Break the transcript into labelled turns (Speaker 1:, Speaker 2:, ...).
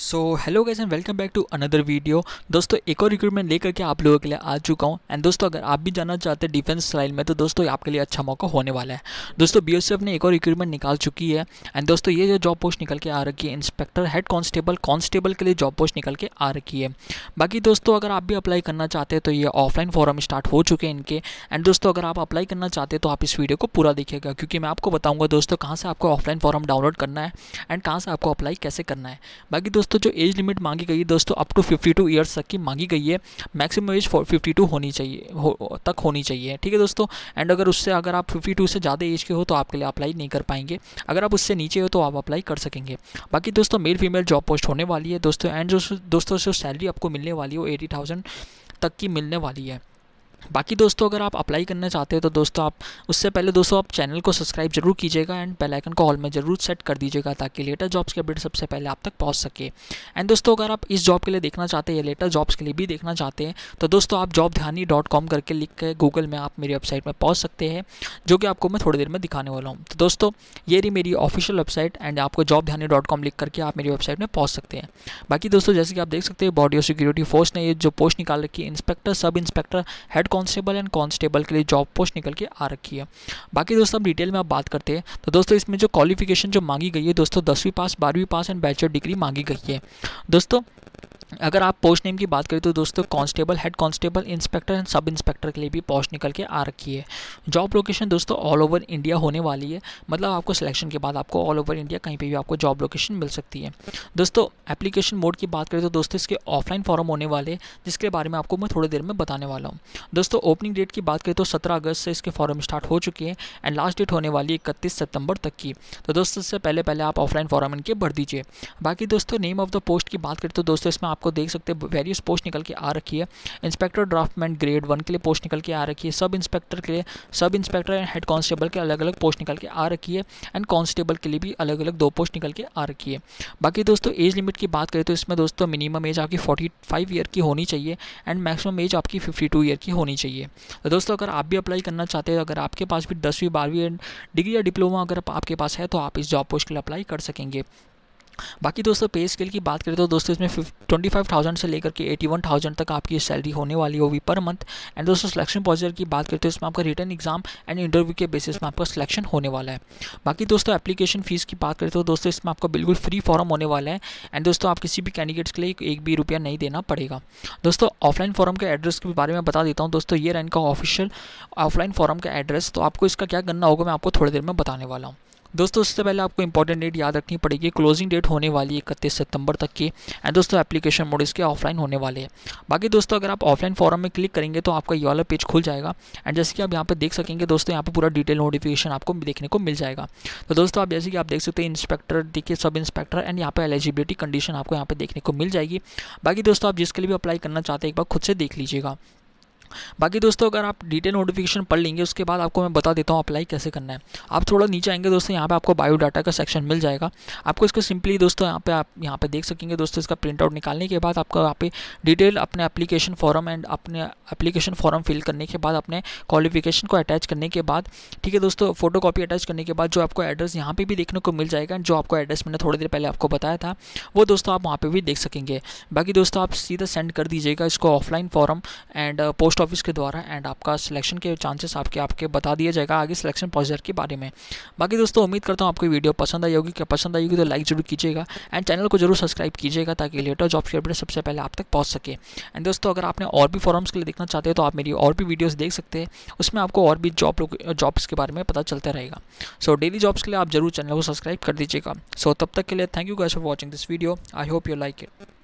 Speaker 1: so hello guys and welcome back to another video दोस्तों एक और रिक्रूटमेंट लेकर के आप लोगों के लिए आ चुका हूँ एंड दोस्तों अगर आप भी जाना चाहते हैं डिफेंस लाइन में तो दोस्तों आपके लिए अच्छा मौका होने वाला है दोस्तों बी ने एक और रिक्रूटमेंट निकाल चुकी है एंड दोस्तों ये जो जॉब पोस्ट निकल के आ रखी है इंस्पेक्टर हेड कॉन्स्टेबल कॉन्स्टेबल के लिए जॉब पोस्ट निकल के आ रखी है बाकी दोस्तों अगर आप भी अप्लाई करना चाहते हैं तो ये ऑफलाइन फॉरम स्टार्ट हो चुके हैं इनके एंड दोस्तों अगर आप अप्लाई करना चाहते हैं तो आप इस वीडियो को पूरा देखिएगा क्योंकि मैं आपको बताऊँगा दोस्तों कहाँ से आपको ऑफलाइन फॉरम डाउनलोड करना है एंड कहाँ से आपको अप्लाई कैसे करना है बाकी दोस्तों जो एज लिमिट मांगी गई है दोस्तों up to fifty two years तक की मांगी गई है मैक्सिमम एज फिफ्टी टू होनी चाहिए हो, तक होनी चाहिए ठीक है दोस्तों एंड अगर उससे अगर आप फिफ्टी टू से ज़्यादा एज के हो तो आपके लिए अप्लाई नहीं कर पाएंगे अगर आप उससे नीचे हो तो आप अप्लाई कर सकेंगे बाकी दोस्तों मेल फीमेल जॉब पोस्ट होने वाली है दोस्तों एंड दोस्तों जो सैलरी आपको मिलने वाली है वो एटी थाउजेंड तक की मिलने वाली है बाकी दोस्तों अगर आप अप्लाई करना चाहते हैं तो दोस्तों आप उससे पहले दोस्तों आप चैनल को सब्सक्राइब जरूर कीजिएगा एंड बेल आइकन को ऑल में जरूर सेट कर दीजिएगा ताकि लेटर जॉब्स के अपडेट सबसे पहले आप तक पहुंच सके एंड दोस्तों अगर आप इस जॉब के लिए देखना चाहते हैं या लेटर जॉब्स के लिए भी देखना चाहते हैं तो दोस्तों आप जॉब ध्यानी डॉट कॉम करके लिख के गूगल में आप मेरी वेबसाइट में पहुँच सकते हैं जो कि आपको मैं थोड़ी देर में दिखाने वाला हूँ तो दोस्तों ये रही मेरी ऑफिशियल वेबसाइट एंड आपको जॉब ध्यानी डॉट कॉम लिख करके आप मेरी वेबसाइट में पहुँच सकते हैं बाकी दोस्तों जैसे कि आप देख सकते हैं बॉडी ऑफ सिक्योरिटी फोर्स ने ये जो पोस्ट निकाल रखी है inspector sub inspector head constable and constable के लिए जॉब पोस्ट निकल के आ रखी है बाकी दोस्तों अब डिटेल में आप बात करते हैं तो दोस्तों इसमें जो क्वालिफिकेशन जो मांगी गई है दोस्तों दसवीं पास बारहवीं पास एंड बैचलर डिग्री मांगी गई है दोस्तों अगर आप पोस्ट नेम की बात करें तो दोस्तों constable head constable inspector and sub inspector के लिए भी पोस्ट निकल के आ रखी है जॉब लोकेशन दोस्तों ऑल ओवर इंडिया होने वाली है मतलब आपको सिलेक्शन के बाद आपको ऑल ओवर इंडिया कहीं पे भी आपको जॉब लोकेशन मिल सकती है दोस्तों एप्लीकेशन मोड की बात करें तो दोस्तों इसके ऑफलाइन फॉर्म होने वाले जिसके बारे में आपको मैं थोड़ी देर में बताने वाला हूँ दोस्तों ओपनिंग डेट की बात करें तो सत्रह अगस्त से इसके फॉर्म स्टार्ट हो चुके हैं एंड लास्ट डेट होने वाली इकतीस सितंबर तक की तो दोस्तों इससे पहले पहले आप ऑफलाइन फॉर्म इनके भर दीजिए बाकी दोस्तों नेम ऑफ द पोस्ट की बात करें तो दोस्तों इसमें आप आपको देख सकते हैं वेरियस पोस्ट निकल के आ रखी है इंस्पेक्टर ड्राफ्टमैन ग्रेड वन के लिए पोस्ट निकल के आ रखी है सब इंस्पेक्टर के लिए sub inspector and head constable के अलग अलग पोस्ट निकल के आ रखी है एंड कॉन्स्टेबल के लिए भी अलग अलग दो पोस्ट निकल के आ रखी है बाकी दोस्तों एज लिमिट की बात करें तो इसमें दोस्तों मिनिमम एज आपकी फोर्टी फाइव ईयर की होनी चाहिए एंड मैक्सिमम एज आपकी फिफ्टी टू ईयर की होनी चाहिए तो दोस्तों अगर आप भी अप्लाई करना चाहते हैं अगर आपके पास भी दसवीं बारहवीं डिग्री या डिप्लोमा अगर आपके पास है तो आप इस जॉब पोस्ट के लिए अप्लाई कर सकेंगे बाकी दोस्तों पे स्केल की बात करें तो दोस्तों इसमें ट्वेंटी फाइव थाउजेंड से लेकर के एटी वन थाउजेंड तक आपकी सैलरी होने वाली होगी पर मंथ एंड दोस्तों सिलेक्शन प्रोसीजर की बात करते तो इसमें आपका रिटर्न एग्जाम एंड इंटरव्यू के बेसिस में आपका सिलेक्शन होने वाला है बाकी दोस्तों एप्लीकेशन फीस की बात करते हो दोस्तों इसमें आपका बिल्कुल फ्री फॉर्म होने वाला है एंड दोस्तों आप किसी भी कैंडिडेट्स के लिए एक भी रुपया नहीं देना पड़ेगा दोस्तों ऑफलाइन फॉर्म के एड्रेस के बारे में बता देता हूँ दोस्तों ये रहा इनका ऑफिशियल ऑफलाइन फॉर्म का एड्रेस तो आपको इसका क्या करना होगा मैं आपको थोड़ी देर में बताने वाला हूँ दोस्तों उससे पहले आपको इंपॉर्टेंट डेट याद रखनी पड़ेगी क्लोजिंग डेट होने वाली है इकतीस सितंबर तक की एंड दोस्तों एप्लीकेशन मोड इसके ऑफलाइन होने वाले हैं बाकी दोस्तों अगर आप ऑफलाइन फॉरम में क्लिक करेंगे तो आपका ये वाला पेज खुल जाएगा एंड जैसे कि आप यहाँ पर देख सकेंगे दोस्तों यहाँ पर पूरा डिटेल नोटिफिकेशन आपको देखने को मिल जाएगा तो दोस्तों आप जैसे कि आप देख सकते हैं इंस्पेक्टर देखिए सब इंस्पेक्टर एंड यहाँ पर एलिजिबिलिटी कंडीशन आपको यहाँ पर देखने को मिल जाएगी बाकी दोस्तों आप जिसके लिए भी अप्लाई करना चाहते हैं एक बार खुद से देख लीजिएगा बाकी दोस्तों अगर आप डिटेल नोटिफिकेशन पढ़ लेंगे उसके बाद आपको मैं बता देता हूँ अप्लाई कैसे करना है आप थोड़ा नीचे आएंगे दोस्तों यहाँ पे आपको बायोडाटा का सेक्शन मिल जाएगा आपको इसको सिंपली दोस्तों यहाँ पे आप यहाँ पे देख सकेंगे दोस्तों इसका प्रिंट आउट निकालने के बाद आपको यहाँ पे डिटेल अपने एप्लीकेशन फॉर्म एंड अपने एप्लीकेशन फॉर्म फिल करने के बाद अपने क्वालिफिकेशन को अटैच करने के बाद ठीक है दोस्तों फोटो कॉपी अटैच करने के बाद जो आपको एड्रेस यहाँ पर भी देखने को मिल जाएगा जो आपको एड्रेस मैंने थोड़ी देर पहले आपको बताया था वो दोस्तों आप वहाँ पर भी देख सकेंगे बाकी दोस्तों आप सीधा सेंड कर दीजिएगा इसको offline form and post office के द्वारा एंड आपका सिलेक्शन के चांसेस आपके आपके बता दिया जाएगा आगे सिलेक्शन प्रोसीजर के बारे में बाकी दोस्तों उम्मीद करता हूँ आपको वीडियो पसंद आई होगी क्या पसंद आई होगी तो लाइक जरूर कीजिएगा एंड चैनल को जरूर सब्सक्राइब कीजिएगा ताकि लेटर जॉब के अपडेट सबसे पहले आप तक पहुँच सके एंड दोस्तों अगर आपने और भी फॉर्म्स के लिए देखना चाहते हो तो आप मेरी और भी वीडियोज़ देख सकते हैं उसमें आपको और भी जॉब जॉब्स के बारे में पता चलता रहेगा सो डेली जॉब्स के लिए आप जरूर चैनल को सब्सक्राइब कर दीजिएगा सो तब तक के लिए thank you guys for watching this video I hope you like it